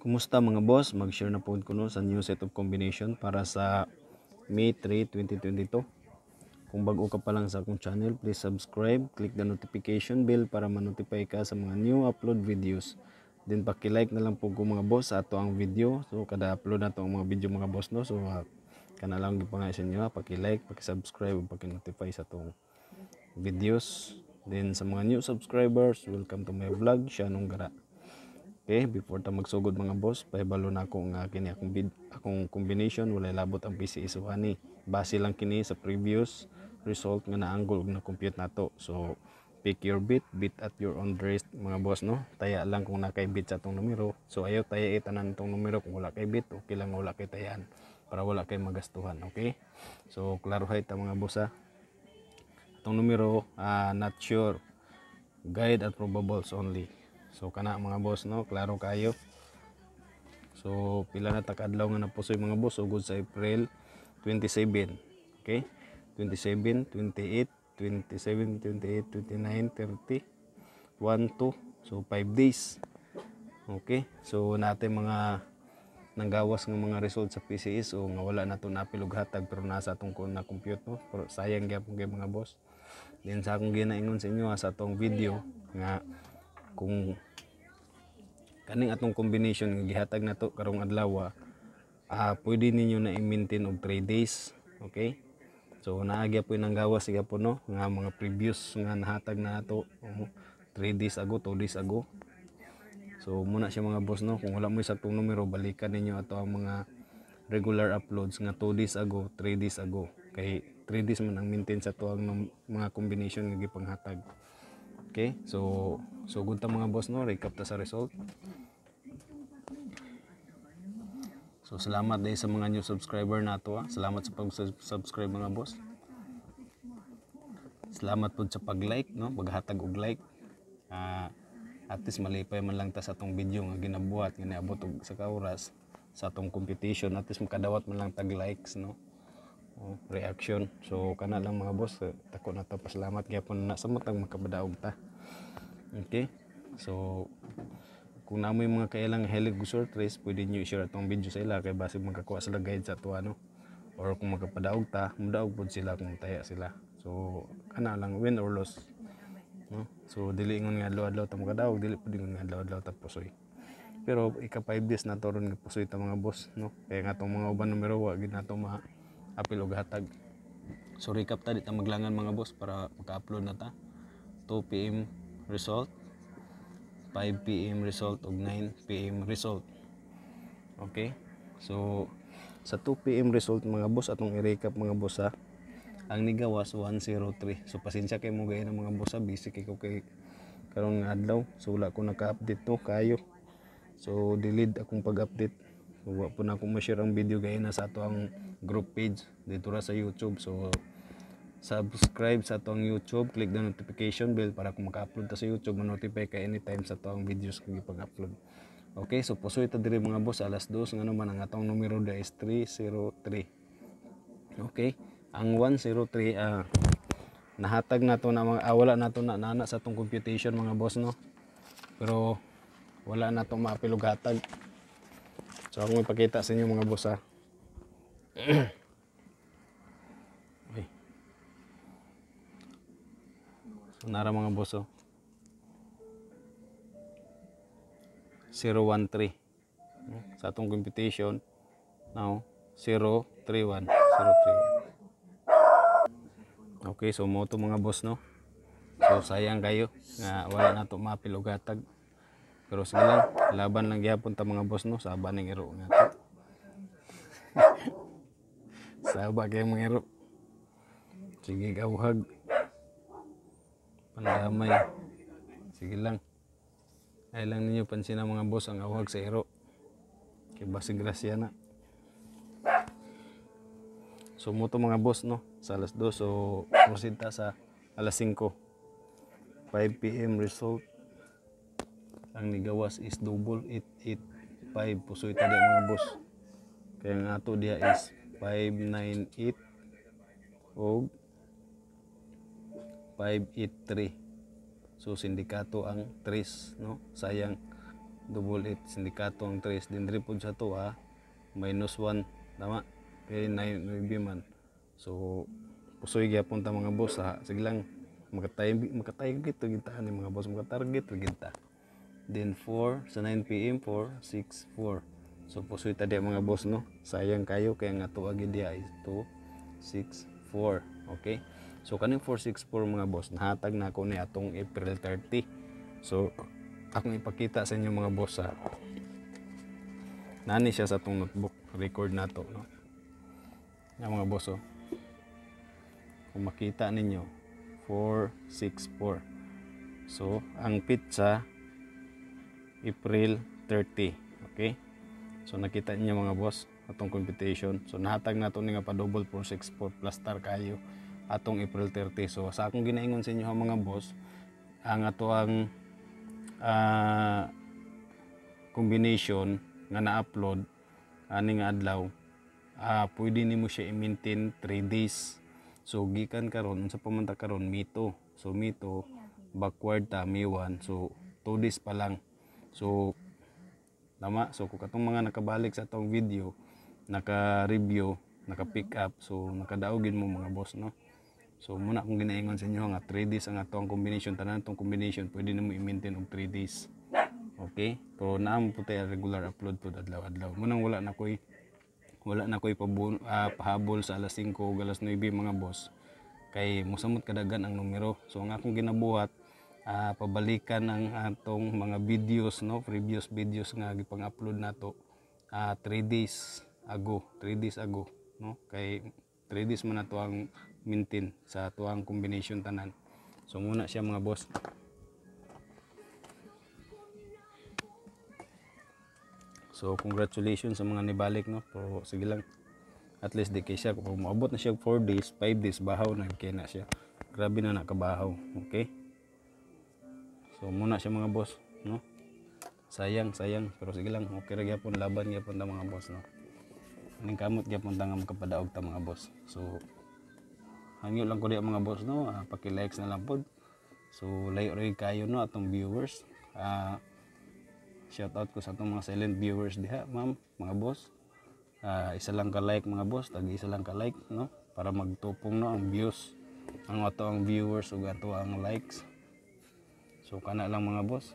Kumusta mga boss? Mag-share na po ko no sa new set of combination para sa May 3, 2022. Kung bago ka pa lang sa akong channel, please subscribe, click the notification bell para ma-notify ka sa mga new upload videos. Then paki-like na lang po ko mga boss ato ang video. So kada upload nato ang mga video mga boss no. So uh, kana lang gid nga sa inyo, ah, paki-like, paki-subscribe, paki-notify sa tong videos. Then sa mga new subscribers, welcome to my vlog. Siya gara. Okay, before ta magsugod mga boss, paibalo na ako nga ah, kini akong bid, akong combination walay labot ang PCE so ani. Base lang kini sa previous result nga naanggol og na compute nato. So pick your bit, bit at your own risk mga boss no. Taya lang kung nakay bit sa tong numero. So ayo taya itanan tong numero kung wala kay bit, okay lang wala kay tayan para wala kay magastuhan, okay? So klaro ta mga boss ha. Tong numero uh, not sure guide at probables only. So kana mga boss no, klaro kayo. So pila na takadlaw nga napusoy mga boss ugod sa April 27. Okay? 27, 28, 27, 28, 29, 30, 1, 2. So 5 days. Okay? So natin mga nanggawas ng mga result sa PCS o so, nga wala na to napilughatag pero nasa atong na compute no pero sayang gyapon kay mga boss din sa akong ginaingon sa inyo sa atong video nga kung kaning atong combination nga gihatag nato karong adlaw uh, pwede ninyo na i-maintain og 3 days okay so naagya po nang gawas siga po no nga mga previous nga nahatag na ato 3 days ago 2 days ago so muna siya mga boss no kung wala mo saktong numero balikan ninyo ato ang mga regular uploads nga 2 days ago 3 days ago kay 3 days man ang maintain sa tuang mga combination nga gipanghatag Okay? So, so good ta mga boss no, recap ta sa result. So salamat dahil sa mga new subscriber na to. Ha. Ah. Salamat sa pag-subscribe mga boss. Salamat po sa pag-like, no? paghatag og like. Uh, at least malipay man lang ta sa atong video nga ginabuhat, nga niabot og sa kauras sa atong competition. At least makadawat man lang tag likes, no? reaction so kana lang mga boss eh, tako na ta pasalamat gyapon na sa matang makabadaog ta okay so kung namoy mga kailang helig gusor trace pwede niyo i-share atong video sa ila kay basig magkakuha sila guide sa tuwa ano or kung makapadaog ta mudaog pod sila kung taya sila so kana lang win or loss no so dili ingon nga adlaw-adlaw ta makadaog dili pud ingon nga adlaw-adlaw ta pusoy pero ika 5 days na to ron pusoy ta mga boss no kaya nga tong mga uban numero wa gid nato ma apil og hatag so recap ta dita maglangan mga boss para maka-upload na ta 2 pm result 5 pm result og 9 pm result okay so sa 2 pm result mga boss atong i-recap mga boss ha ang nigawas 103 so pasensya kay mo gaya mga boss ha busy kay ko kay karong adlaw so wala ko naka-update to kayo so delete akong pag-update So, wa po na akong ma-share ang video gaya na sa ato ang group page dito ra sa YouTube. So, subscribe sa ato ang YouTube, click the notification bell para kung maka-upload ta sa YouTube, ma-notify ka anytime sa ato ang videos kung ipag-upload. Okay, so puso ito diri mga boss alas 2 ngano man ang atong numero da is 303. Okay, ang 103 ah uh, nahatag na to na mga ah, wala na to na nana sa tong computation mga boss no pero wala na to maapilog hatag So ako magpakita sa inyo mga boss ha. Uy. Nara mga boss oh. 013 sa atong computation now 031 031 okay so mo to mga boss no so sayang kayo nga wala na to mapilugatag pero sige lang, laban lang gihapon ta mga boss no, saba ning ero nga. saba kay mga ero. Sige gawhag. Pandamay. Sige lang. Ay lang ninyo pansin ang mga boss ang awag sa ero. Kay basig grasya na. So mga boss no, sa alas 2 so proceed ta sa alas 5. 5 PM result ang nigawas is double 885 pusoy tadi mga boss kaya nga ato diha is 598 og 583 so sindikato ang 3 no sayang double 8 sindikato ang 3 din po sa to ha minus 1 tama kaya 9 review man so pusoy gyapon ta mga boss ha sige lang makatay makatay gito gitahan ni mga boss makatarget gitahan then 4 sa 9 pm 4 6 so pusoy di mga boss no sayang kayo kaya nga tuwa gid dia is 2 okay so kaning 464 mga boss nahatag na ako ni atong April 30 so akong ipakita sa inyo mga boss ha nani siya sa atong notebook record nato no na mga boss oh. kung makita ninyo 464 so ang pizza April 30 okay so nakita niya mga boss atong computation so nahatag nato ni nga pa double 464 plus star kayo atong April 30 so sa akong ginaingon sa inyo mga boss ang ato ang uh, combination nga na-upload ani nga adlaw uh, pwede nimo siya i-maintain 3 days so gikan karon unsa pa karon mito so mito backward ta mi 1 so 2 days pa lang So, tama. So, kung katong mga nakabalik sa atong video, naka-review, naka-pick up, so nakadaogin mo mga boss, no? So, muna akong ginaingon sa inyo nga 3 days ang atong combination. Tanan itong combination, pwede na mo i-maintain og 3 days. Okay? Pero naam po tayo regular upload po adlaw-adlaw. Munang wala na ko'y wala na ko'y uh, pahabol sa alas 5 o alas 9 mga boss. Kay musamot kadagan ang numero. So, ang akong ginabuhat, uh, pabalikan ang atong mga videos no previous videos nga gipang-upload nato uh, ah, 3 days ago 3 days ago no kay 3 days man nato ang maintain sa tuang combination tanan so muna siya mga boss So congratulations sa mga nibalik no. Pero sige lang. At least di kay kung maabot na siya 4 days, 5 days bahaw na kay na siya. Grabe na nakabahaw. Okay? so muna siya mga boss no sayang sayang pero sige lang okay ra gyapon laban gyapon ta mga boss no ning kamot gyapon ta nga makapadaog ta mga boss so hangyo lang ko di mga boss no uh, paki-likes na lang pod so like rin kayo no atong viewers uh, ah, shout out ko sa atong mga silent viewers diha ma'am mga boss uh, isa lang ka like mga boss tagi isa lang ka like no para magtupong no ang views ang ato ang viewers ug ato ang likes So kana lang mga boss.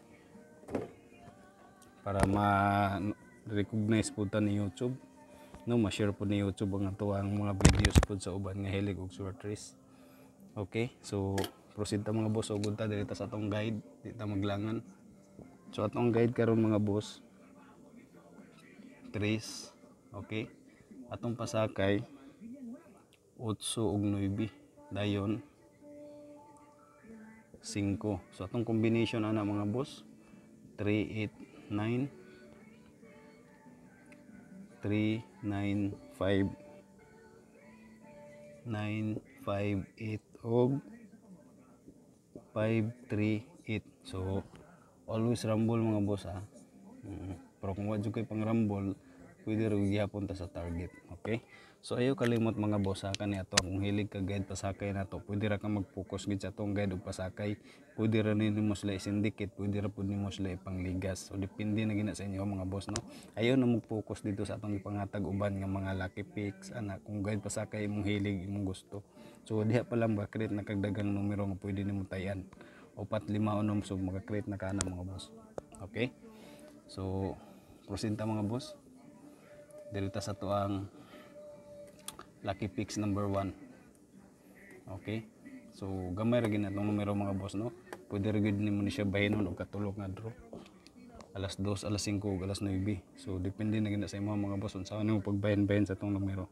Para ma-recognize po ta ni YouTube. No, ma-share po ni YouTube ang ato ang mga videos po sa uban nga hilig og short Okay, so proceed ta mga boss ug ta diri sa atong guide, di maglangan. So atong guide karon mga boss. Tris. okay? Atong pasakay 8 ug 9 dayon 5 so atong combination na na mga boss 389 395 9 3, og 5, so always rumble mga boss ah. Mm, pero kung wadyo kay pang rumble pwede rin sa target okay So ayo kalimot mga boss sa kani ato akong hilig ka guide pasakay nato. Pwede ra ka mag-focus gid sa atong guide og pasakay. Pwede ra ni nimo sila isindikit, pwede ra pud nimo sila ipangligas. So depende na gina sa inyo mga boss no. Ayo na mag-focus dito sa atong ipangatag uban nga mga lucky picks ana kung guide pasakay imong hilig imong gusto. So diha pa lang ba create na kagdagang numero nga pwede nimo tayan. Upat lima unom so maka-create na kana mga boss. Okay? So prosinta mga boss. Dito sa to ang Lucky Picks number 1. Okay? So gamay ra gina itong numero mga boss no. Pwede ra gid nimo ni siya bahinon og katulog nga draw. Alas 2, alas 5, alas 9. So depende na gina sa imo mga boss unsa nimo pagbahin-bahin sa itong numero.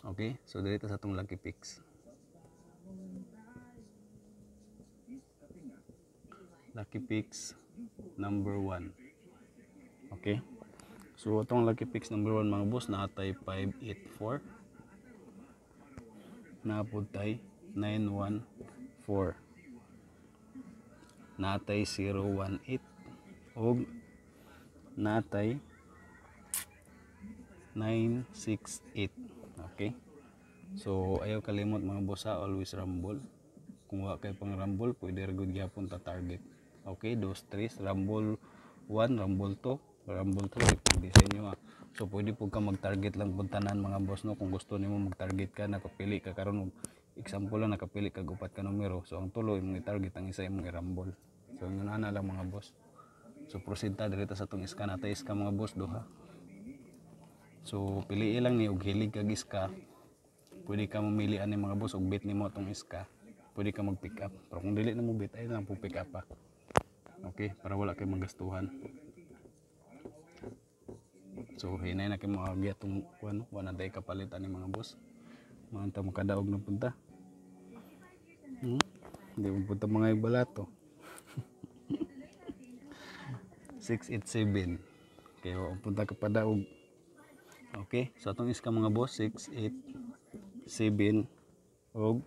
Okay? So dito sa itong Lucky Picks. Lucky Picks number 1. Okay? So itong Lucky Picks number 1 mga boss na type 584 naputay 914 natay 018 og natay 968 okay so ayaw kalimot mga bossa always rumble kung wa kay pang rumble pwede gud gyapon ta target okay dos tres rumble 1 rumble 2 rumble 3 pag disenyo ah So pwede po ka mag-target lang puntanan mga boss no kung gusto nimo mag-target ka nakapili ka karon example lang nakapili kag upat ka numero. So ang tulo imong i-target ang isa imong i-rumble. So ngana na lang mga boss. So proceed ta diri sa tong iska natay iska mga boss duha. So pili lang ni og hilig kag iska. Pwede ka mamili ani mga boss og bit nimo tong iska. Pwede ka mag-pick up. Pero kung dili na mo bit ay lang po pick up pa. Okay, para wala kay magastuhan. So hinay na kay mga giyatong kuan, wala day kapalitan ni mga boss. Mga ta makadaog na punta. Hmm? Hindi mo punta mga ibalato. 687. Kaya ang punta ka padaog. Okay, so atong iska mga boss 687 og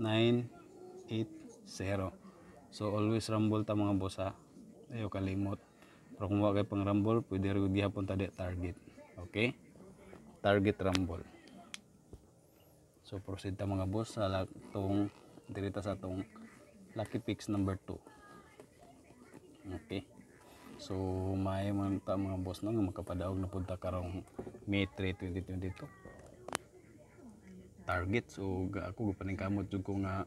980. So always rumble ta mga boss ha. Ayaw kalimot. Pero kung wala kayo pang rumble, pwede rin gihapon tadi target. Okay? Target rumble. So proceed ta mga boss sa latong dirita sa atong lucky picks number 2. Okay. So may man ta mga boss no nga makapadaog na pud ta karong May 3, 2022. Target so ako gupaning kamot jud ko nga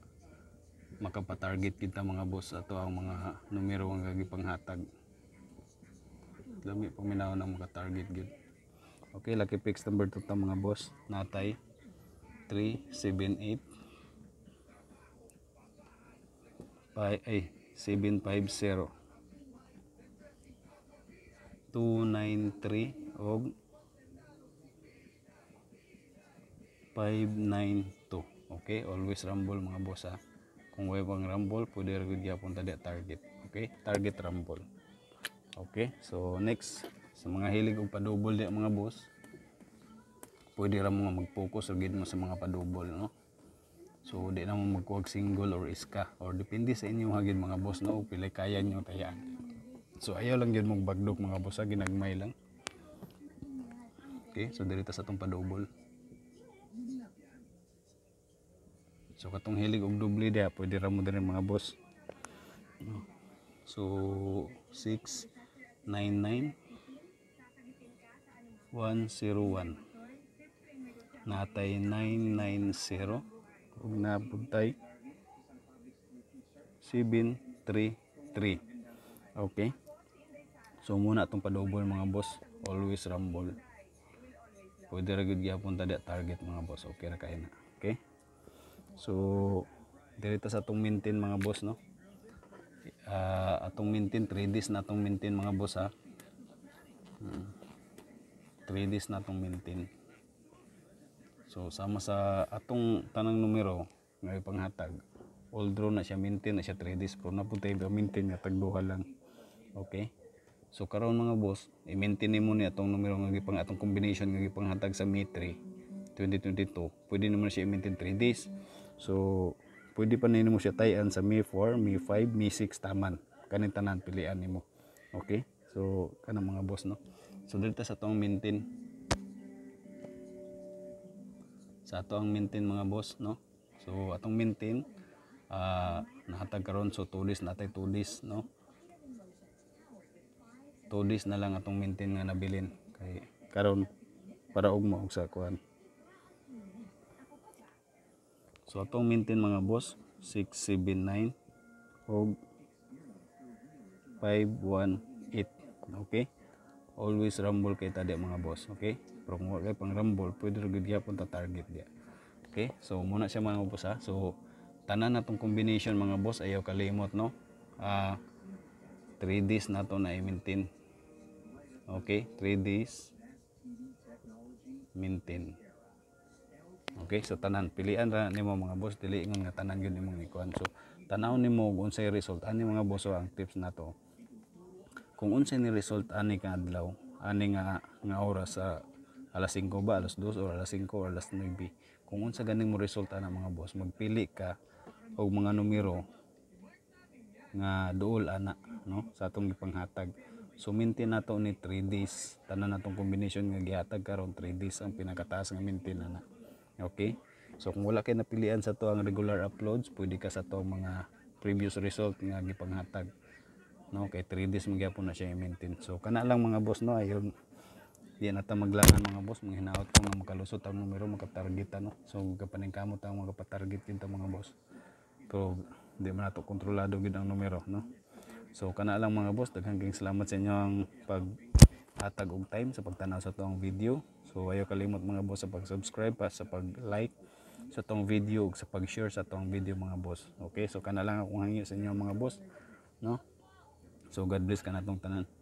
makapa-target kita mga boss ato ang mga numero nga gipanghatag lagi paminaw minaw ng mga target gyud okay lucky picks number 2 ta mga boss natay 3 7 8 5 ay 750 293 og 592 okay always rumble mga boss ha kung way pang rumble pwede rin gyapon ta target okay target rumble Okay, so next sa mga hilig og padubol di mga boss. Pwede ra mo nga mag-focus og mo sa mga padubol, no? So di na mo magkuwag single or iska or depende sa inyo hagid mga boss no pila kaya nyo tayaan. So ayaw lang gyud mong bagdok mga boss, ha? ginagmay lang. Okay, so dirita sa tong padubol. So katong hilig og doble dia, pwede ra mo diri mga boss. So 6 101 natay 990 ug napuntay 733 okay so muna atong padubol mga boss always rumble pwede ra gud gihapon ta target mga boss okay ra kay na okay so diri sa tong maintain mga boss no uh, atong maintain 3 days na atong maintain mga boss ha 3 hmm. days na atong maintain so sama sa atong tanang numero ngayon panghatag all draw na siya maintain na siya 3 days pero napuntay ba maintain nga tagduha lang okay so karon mga boss i-maintain mo ni atong numero nga gipang atong combination nga gipanghatag sa May 3 2022 pwede naman siya i-maintain 3 days so pwede pa na mo siya tayan sa May 4, May 5, May 6 taman. Kanin tanan pilian nimo. Okay? So kanang mga boss no. So dito sa tong maintain. Sa atong maintain mga boss no. So atong maintain uh, ah, nahatag karon so tulis natay tulis no. Tulis na lang atong maintain nga nabilin kay karon para ugma og sa kuan So atong maintain mga boss 679 og 518. Okay? Always rumble kay tadi mga boss, okay? Promo kung pang rumble, pwede ra gud gyapon ta target dia. Okay? So muna siya mga boss ha. So tanan natong combination mga boss ayaw kalimot no. Ah uh, 3 days na to na i-maintain. Okay? 3 days maintain okay sa tanan pilian ra nimo mga boss dili ingon nga tanan gyud nimo ikuan so tanaw nimo kung unsay result ani mga boss so, ang tips nato kung unsay ni result ani kang adlaw ani nga nga oras sa alas 5 ba alas 2 or alas 5 or alas 9 kung unsa ganing mo resulta na mga boss magpili ka og mga numero nga duol ana no sa atong gipanghatag So maintain nato ni 3 days. Tanan natong combination nga gihatag karon 3 days ang pinakataas nga maintain na okay so kung wala kay napilian sa to ang regular uploads pwede ka sa tuang mga previous result nga gipanghatag no kay 3 days magyapon na siya i-maintain so kana lang mga boss no ayon di na ta maglangan mga boss mga ko nga makalusot ang numero makatarget no so kapaning kamot ang mga kapatarget yun ta mga boss pero di man nato kontrolado gid ang numero no so kana lang mga boss daghang salamat sa inyo ang pag hatag og time sa pagtanaw sa tuong video So, ayo kalimot mga boss sa pag-subscribe pa sa pag-like sa tong video ug sa pag-share sa tong video mga boss okay so kana lang akong hangyo sa inyo mga boss no so god bless kanatong tanan